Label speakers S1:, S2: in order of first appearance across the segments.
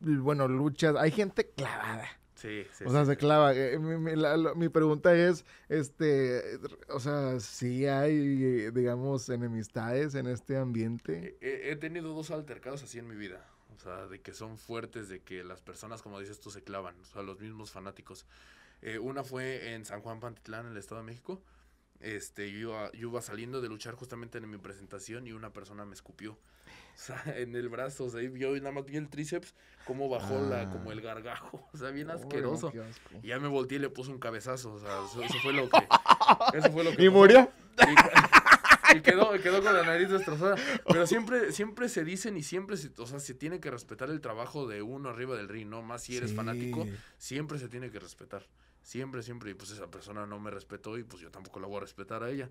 S1: bueno, luchas, hay gente clavada. Sí, sí. O sea, se clava. Eh, mi, pregunta es, este, o sea, si hay, eh, digamos, enemistades en este ambiente?
S2: Eh, he, tenido dos altercados así en mi vida. O sea, de que son fuertes, de que las personas, como dices tú, se clavan. O sea, los mismos fanáticos. una fue en San Juan Pantitlán, en el Estado de México. Este, yo, iba, yo iba saliendo de luchar justamente en mi presentación y una persona me escupió. en el brazo, o sea, yo nada más vi el tríceps, como bajó la, ah. como el gargajo. O sea, bien asqueroso. y ya me volteé y le puse un cabezazo. O sea, eso, fue lo que. Eso fue lo que. ¿Y murió? Y, quedó, quedó con la nariz destrozada. Pero siempre, siempre se dicen y siempre se, o sea, se tiene que respetar el trabajo de uno arriba del ring, ¿no? Más si eres fanático, siempre se tiene que respetar siempre, siempre, y pues esa persona no me respetó y pues yo tampoco la voy a respetar a ella.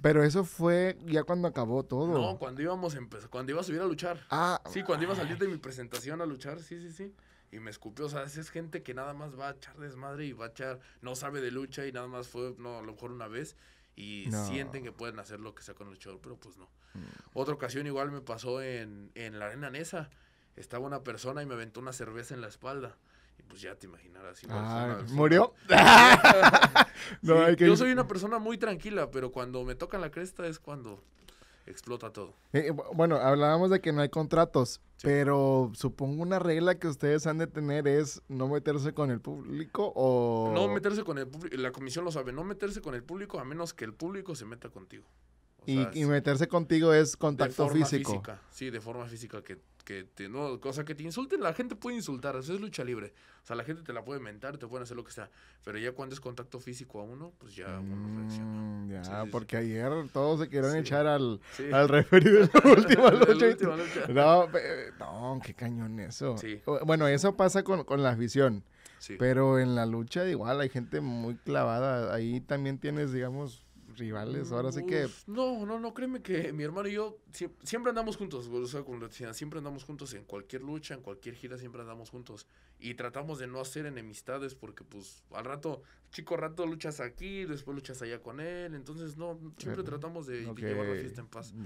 S1: Pero eso fue ya cuando acabó todo. No,
S2: cuando íbamos cuando iba a subir a luchar. Ah. Sí, cuando iba a salir de mi presentación a luchar, sí, sí, sí. Y me escupió, o sea, es gente que nada más va a echar desmadre y va a echar, no sabe de lucha y nada más fue, no, a lo mejor una vez y sienten que pueden hacer lo que sea con el luchador, pero pues no. Mm. Otra ocasión igual me pasó en, en la arena Nesa. Estaba una persona y me aventó una cerveza en la espalda. Y pues ya te imaginarás. ah, ¿Murió? Yo soy una persona muy tranquila, pero cuando me toca la cresta es cuando explota todo.
S1: Eh, eh, bueno, hablábamos de que no hay contratos, pero supongo una regla que ustedes han de tener es no meterse con el público o... No meterse
S2: con el público, la comisión lo sabe, no meterse con el público a menos que el público se meta contigo. y,
S1: meterse contigo es contacto físico.
S2: sí, de forma física, que que te, no, cosa que te insulten, la gente puede insultar, eso es lucha libre. O sea, la gente te la puede mentar, te pueden hacer lo que sea. Pero ya cuando es contacto físico a uno, pues ya uno mm, Ya,
S1: porque ayer todos se querían echar al, al referido de la última lucha. No, no, qué cañón eso. Bueno, eso pasa con, con la afición. Pero en la lucha igual hay gente muy clavada. Ahí también tienes, digamos, rivales, ahora sí que...
S2: No, no, no, créeme que mi hermano y yo siempre, andamos juntos, o con la siempre andamos juntos en cualquier lucha, en cualquier gira, siempre andamos juntos. Y tratamos de no hacer enemistades porque pues al rato, chico rato luchas aquí, después luchas allá con él, entonces no, siempre tratamos de, de, llevar la fiesta en paz.